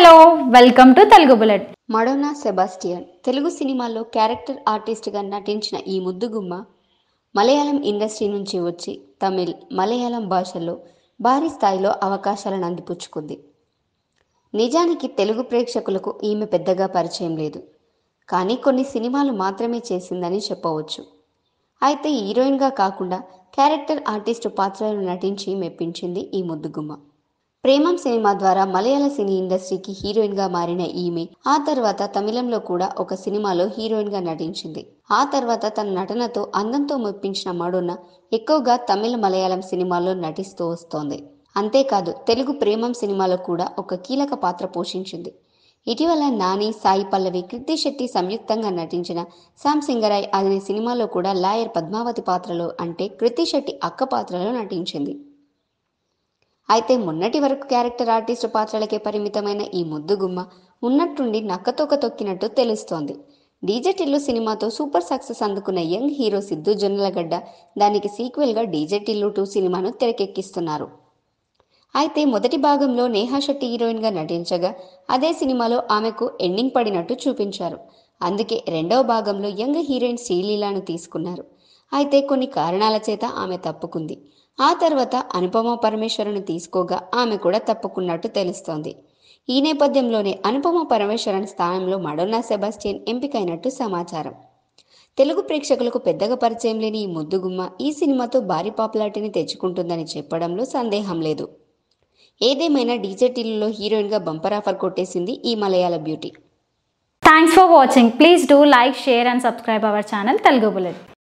hello welcome to Telugu Bullet Madonna Sebastian Telugu సినిమాలో character ఆర్టిస్ట్గా నటించిన ఈ ముద్దుగుమ్మ మలయాళం ఇండస్ట్రీ నుంచి వచ్చి తమిళ్ మలయాళం భాషల్లో భారీ స్థాయిలో అవకాశాలను అందిపుచ్చుకుంది నిజానికి తెలుగు ప్రేక్షకులకు ఈమె పెద్దగా పరిచయం లేదు కానీ కొన్ని సినిమాలు మాత్రమే చేసిందని చెప్పవచ్చు అయితే హీరోయిన్గా కాకుండా క్యారెక్టర్ ఆర్టిస్టు పాత్రలను నటించి మెప్పించింది ఈ ముద్దుగుమ్మ ప్రేమం సినిమా ద్వారా మలయాళ సినీ ఇండస్ట్రీకి హీరోయిన్గా మారిన ఈమె ఆ తర్వాత తమిళంలో కూడా ఒక సినిమాలో హీరోయిన్ గా నటించింది ఆ తర్వాత తన నటనతో అందంతో మెప్పించిన మడోన్న ఎక్కువగా తమిళ మలయాళం సినిమాల్లో నటిస్తూ వస్తోంది అంతేకాదు తెలుగు ప్రేమం సినిమాలో కూడా ఒక కీలక పాత్ర పోషించింది ఇటీవల నాని సాయి పల్లవి కృతి శెట్టి సంయుక్తంగా నటించిన శామ్ సింగరాయ్ అనే సినిమాలో కూడా లాయర్ పద్మావతి పాత్రలో అంటే కృతి శెట్టి అక్క పాత్రలో నటించింది అయితే మొన్నటి వరకు క్యారెక్టర్ ఆర్టిస్టు పాత్రలకే పరిమితమైన ఈ ముద్దుగుమ్మ ఉన్నట్టుండి నక్కతోక తొక్కినట్టు తెలుస్తోంది డీజెటిల్లు సినిమాతో సూపర్ సక్సెస్ అందుకున్న యంగ్ హీరో సిద్ధు జొన్నలగడ్డ దానికి సీక్వెల్గా డీజెటిల్లు టూ సినిమాను తెరకెక్కిస్తున్నారు అయితే మొదటి భాగంలో నేహా శెట్టి హీరోయిన్గా నటించగా అదే సినిమాలో ఆమెకు ఎండింగ్ పడినట్టు చూపించారు అందుకే రెండవ భాగంలో యంగ్ హీరోయిన్ శ్రీలీలాను తీసుకున్నారు అయితే కొన్ని కారణాల చేత ఆమె తప్పుకుంది ఆ తర్వాత అనుపమ పరమేశ్వరుని తీసుకోగా ఆమె కూడా తప్పుకున్నట్టు తెలుస్తోంది ఈ నేపథ్యంలోనే అనుపమ పరమేశ్వరన్ స్థానంలో మడోనా సెబాస్టియన్ ఎంపికైనట్టు సమాచారం తెలుగు ప్రేక్షకులకు పెద్దగా పరిచయం లేని ఈ ముద్దుగుమ్మ ఈ సినిమాతో భారీ పాపులారిటీని తెచ్చుకుంటుందని చెప్పడంలో సందేహం లేదు ఏదేమైనా డీజేటీలలో హీరోయిన్గా బంపర్ ఆఫర్ కొట్టేసింది ఈ మలయాళ beauty thanks for watching please do like share and subscribe our channel Telugu bullet